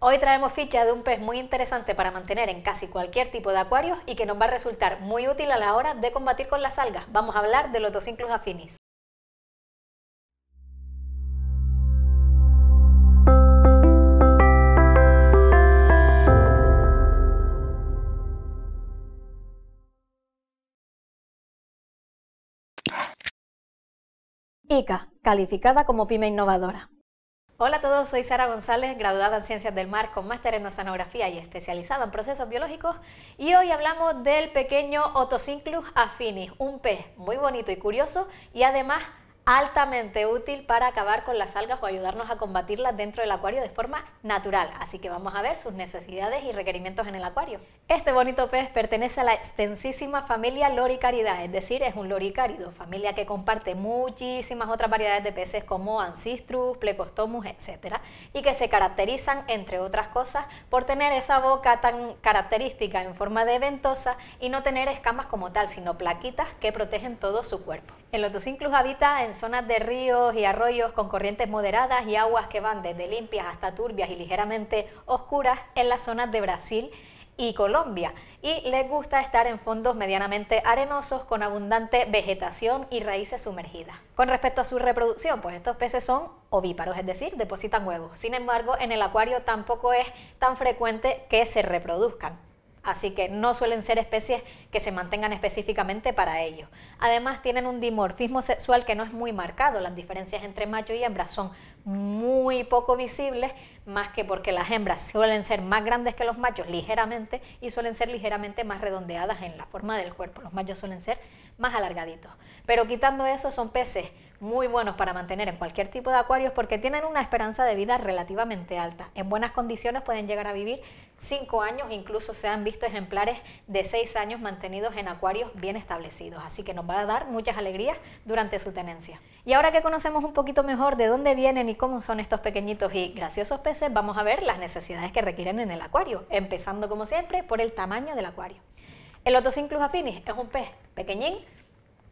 Hoy traemos ficha de un pez muy interesante para mantener en casi cualquier tipo de acuario y que nos va a resultar muy útil a la hora de combatir con las algas. Vamos a hablar de los incluso afinis. ICA, calificada como pyme innovadora. Hola a todos, soy Sara González, graduada en Ciencias del Mar con máster en oceanografía y especializada en procesos biológicos. Y hoy hablamos del pequeño Otocinclus affinis, un pez muy bonito y curioso y además altamente útil para acabar con las algas o ayudarnos a combatirlas dentro del acuario de forma natural. Así que vamos a ver sus necesidades y requerimientos en el acuario. Este bonito pez pertenece a la extensísima familia Loricarida, es decir, es un loricárido, familia que comparte muchísimas otras variedades de peces como Ancistrus, Plecostomus, etc. Y que se caracterizan, entre otras cosas, por tener esa boca tan característica en forma de ventosa y no tener escamas como tal, sino plaquitas que protegen todo su cuerpo. El inclus habita en zonas de ríos y arroyos con corrientes moderadas y aguas que van desde limpias hasta turbias y ligeramente oscuras en las zonas de Brasil y Colombia. Y les gusta estar en fondos medianamente arenosos con abundante vegetación y raíces sumergidas. Con respecto a su reproducción, pues estos peces son ovíparos, es decir, depositan huevos. Sin embargo, en el acuario tampoco es tan frecuente que se reproduzcan así que no suelen ser especies que se mantengan específicamente para ellos. Además, tienen un dimorfismo sexual que no es muy marcado, las diferencias entre macho y hembra son muy poco visibles, más que porque las hembras suelen ser más grandes que los machos ligeramente y suelen ser ligeramente más redondeadas en la forma del cuerpo, los machos suelen ser más alargaditos. Pero quitando eso, son peces muy buenos para mantener en cualquier tipo de acuarios porque tienen una esperanza de vida relativamente alta. En buenas condiciones pueden llegar a vivir 5 años, incluso se han visto ejemplares de 6 años mantenidos en acuarios bien establecidos, así que nos va a dar muchas alegrías durante su tenencia. Y ahora que conocemos un poquito mejor de dónde vienen y cómo son estos pequeñitos y graciosos peces, vamos a ver las necesidades que requieren en el acuario, empezando como siempre por el tamaño del acuario. El Otocinclus affinis es un pez pequeñín,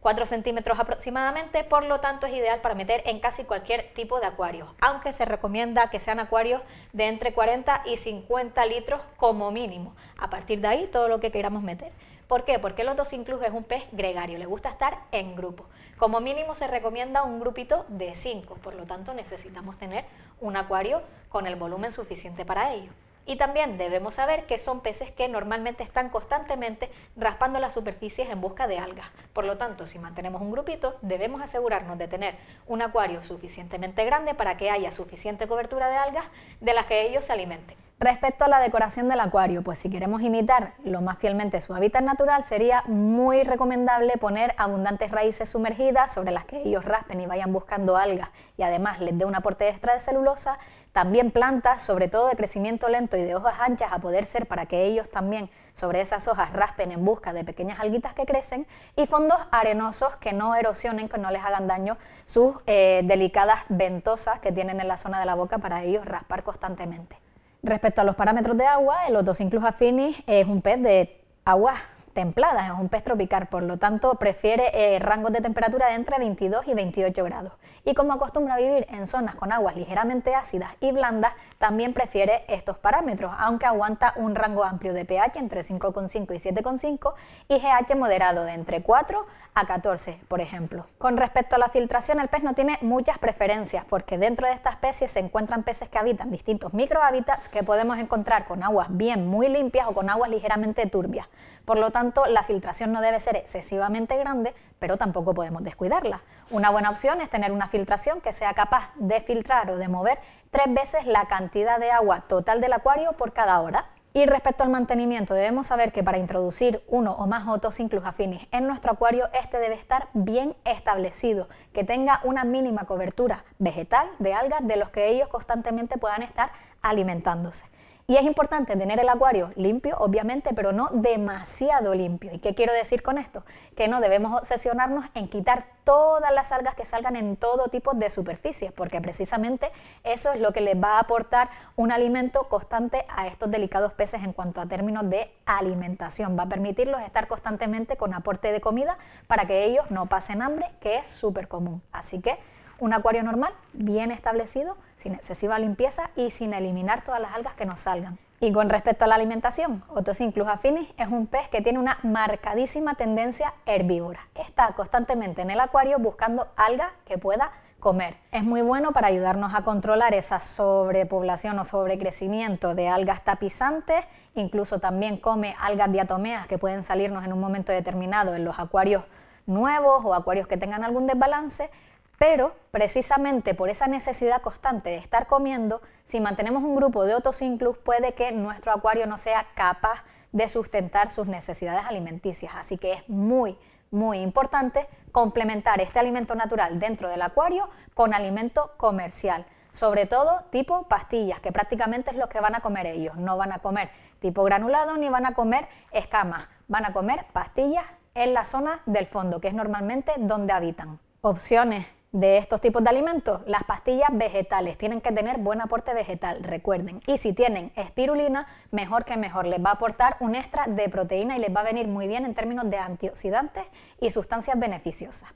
4 centímetros aproximadamente, por lo tanto es ideal para meter en casi cualquier tipo de acuario, aunque se recomienda que sean acuarios de entre 40 y 50 litros como mínimo. A partir de ahí todo lo que queramos meter. ¿Por qué? Porque el incluso es un pez gregario, le gusta estar en grupo. Como mínimo se recomienda un grupito de 5, por lo tanto necesitamos tener un acuario con el volumen suficiente para ello. Y también debemos saber que son peces que normalmente están constantemente raspando las superficies en busca de algas. Por lo tanto, si mantenemos un grupito, debemos asegurarnos de tener un acuario suficientemente grande para que haya suficiente cobertura de algas de las que ellos se alimenten. Respecto a la decoración del acuario, pues si queremos imitar lo más fielmente su hábitat natural, sería muy recomendable poner abundantes raíces sumergidas sobre las que ellos raspen y vayan buscando algas y además les dé un aporte extra de celulosa, también plantas, sobre todo de crecimiento lento y de hojas anchas a poder ser para que ellos también sobre esas hojas raspen en busca de pequeñas alguitas que crecen y fondos arenosos que no erosionen, que no les hagan daño sus eh, delicadas ventosas que tienen en la zona de la boca para ellos raspar constantemente. Respecto a los parámetros de agua, el Otocinclus affinis es un pez de agua templadas, es un pez tropical, por lo tanto prefiere eh, rangos de temperatura de entre 22 y 28 grados. Y como acostumbra a vivir en zonas con aguas ligeramente ácidas y blandas, también prefiere estos parámetros, aunque aguanta un rango amplio de pH entre 5,5 y 7,5 y GH moderado de entre 4 a 14, por ejemplo. Con respecto a la filtración, el pez no tiene muchas preferencias, porque dentro de esta especie se encuentran peces que habitan distintos microhábitats que podemos encontrar con aguas bien muy limpias o con aguas ligeramente turbias. Por lo tanto, tanto, la filtración no debe ser excesivamente grande, pero tampoco podemos descuidarla. Una buena opción es tener una filtración que sea capaz de filtrar o de mover tres veces la cantidad de agua total del acuario por cada hora. Y respecto al mantenimiento, debemos saber que para introducir uno o más otocinclus afinis en nuestro acuario, este debe estar bien establecido, que tenga una mínima cobertura vegetal de algas de los que ellos constantemente puedan estar alimentándose. Y es importante tener el acuario limpio, obviamente, pero no demasiado limpio. ¿Y qué quiero decir con esto? Que no debemos obsesionarnos en quitar todas las algas que salgan en todo tipo de superficies, porque precisamente eso es lo que les va a aportar un alimento constante a estos delicados peces en cuanto a términos de alimentación. Va a permitirlos estar constantemente con aporte de comida para que ellos no pasen hambre, que es súper común. Así que un acuario normal, bien establecido, sin excesiva limpieza y sin eliminar todas las algas que nos salgan. Y con respecto a la alimentación, Otocinclus affinis es un pez que tiene una marcadísima tendencia herbívora. Está constantemente en el acuario buscando algas que pueda comer. Es muy bueno para ayudarnos a controlar esa sobrepoblación o sobrecrecimiento de algas tapizantes, incluso también come algas diatomeas que pueden salirnos en un momento determinado en los acuarios nuevos o acuarios que tengan algún desbalance, pero precisamente por esa necesidad constante de estar comiendo, si mantenemos un grupo de otocinclus, puede que nuestro acuario no sea capaz de sustentar sus necesidades alimenticias. Así que es muy, muy importante complementar este alimento natural dentro del acuario con alimento comercial. Sobre todo tipo pastillas, que prácticamente es lo que van a comer ellos. No van a comer tipo granulado ni van a comer escamas. Van a comer pastillas en la zona del fondo, que es normalmente donde habitan. Opciones de estos tipos de alimentos? Las pastillas vegetales tienen que tener buen aporte vegetal, recuerden. Y si tienen espirulina, mejor que mejor. Les va a aportar un extra de proteína y les va a venir muy bien en términos de antioxidantes y sustancias beneficiosas.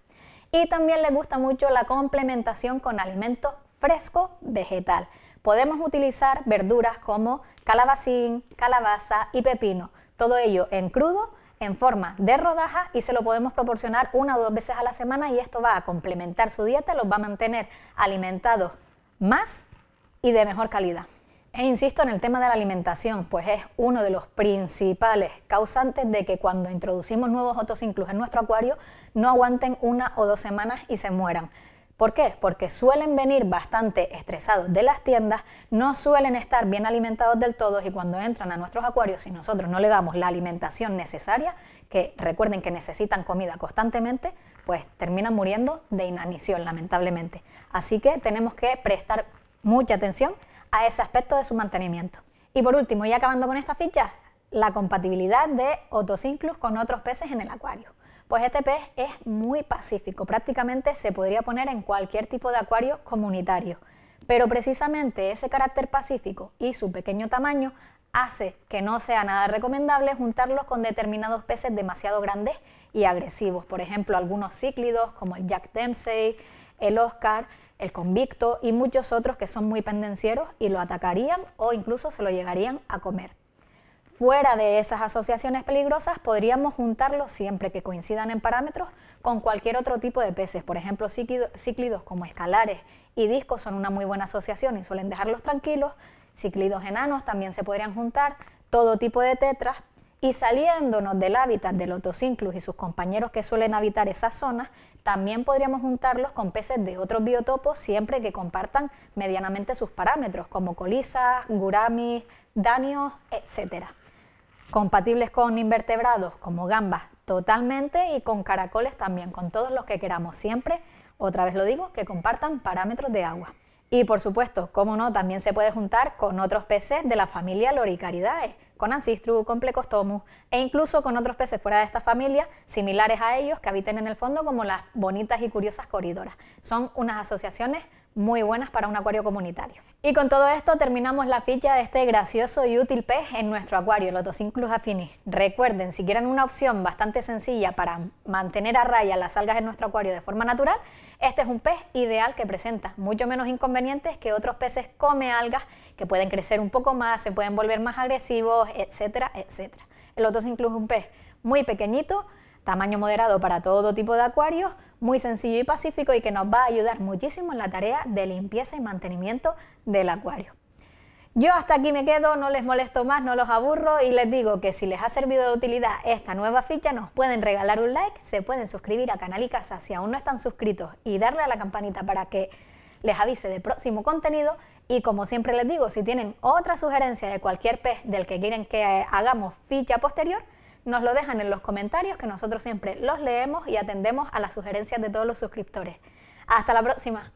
Y también les gusta mucho la complementación con alimentos fresco vegetal. Podemos utilizar verduras como calabacín, calabaza y pepino. Todo ello en crudo en forma de rodaja y se lo podemos proporcionar una o dos veces a la semana y esto va a complementar su dieta, los va a mantener alimentados más y de mejor calidad. E insisto en el tema de la alimentación, pues es uno de los principales causantes de que cuando introducimos nuevos incluso en nuestro acuario no aguanten una o dos semanas y se mueran. ¿Por qué? Porque suelen venir bastante estresados de las tiendas, no suelen estar bien alimentados del todo y cuando entran a nuestros acuarios, y nosotros no le damos la alimentación necesaria, que recuerden que necesitan comida constantemente, pues terminan muriendo de inanición, lamentablemente. Así que tenemos que prestar mucha atención a ese aspecto de su mantenimiento. Y por último, y acabando con esta ficha, la compatibilidad de otocinclus con otros peces en el acuario. Pues este pez es muy pacífico, prácticamente se podría poner en cualquier tipo de acuario comunitario, pero precisamente ese carácter pacífico y su pequeño tamaño hace que no sea nada recomendable juntarlos con determinados peces demasiado grandes y agresivos, por ejemplo algunos cíclidos como el Jack Dempsey, el Oscar, el Convicto y muchos otros que son muy pendencieros y lo atacarían o incluso se lo llegarían a comer fuera de esas asociaciones peligrosas, podríamos juntarlos siempre que coincidan en parámetros con cualquier otro tipo de peces. Por ejemplo, cíclidos como escalares y discos son una muy buena asociación y suelen dejarlos tranquilos. Cíclidos enanos también se podrían juntar, todo tipo de tetras. Y saliéndonos del hábitat del otocinclus y sus compañeros que suelen habitar esas zonas, también podríamos juntarlos con peces de otros biotopos siempre que compartan medianamente sus parámetros, como colisas, guramis, danios, etcétera compatibles con invertebrados como gambas totalmente y con caracoles también, con todos los que queramos siempre, otra vez lo digo, que compartan parámetros de agua. Y por supuesto, como no, también se puede juntar con otros peces de la familia Loricaridae, con Ancistru, con Plecostomus e incluso con otros peces fuera de esta familia, similares a ellos, que habiten en el fondo como las bonitas y curiosas coridoras. Son unas asociaciones muy buenas para un acuario comunitario. Y con todo esto terminamos la ficha de este gracioso y útil pez en nuestro acuario, los Otocinclus affinis. Recuerden, si quieren una opción bastante sencilla para mantener a raya las algas en nuestro acuario de forma natural, este es un pez ideal que presenta mucho menos inconvenientes que otros peces come algas que pueden crecer un poco más, se pueden volver más agresivos, etcétera, etcétera. El Otocinclus es un pez muy pequeñito, tamaño moderado para todo tipo de acuarios, muy sencillo y pacífico y que nos va a ayudar muchísimo en la tarea de limpieza y mantenimiento del acuario. Yo hasta aquí me quedo, no les molesto más, no los aburro y les digo que si les ha servido de utilidad esta nueva ficha nos pueden regalar un like, se pueden suscribir a Canal y Casa si aún no están suscritos y darle a la campanita para que les avise de próximo contenido y como siempre les digo, si tienen otra sugerencia de cualquier pez del que quieren que hagamos ficha posterior, nos lo dejan en los comentarios que nosotros siempre los leemos y atendemos a las sugerencias de todos los suscriptores. Hasta la próxima.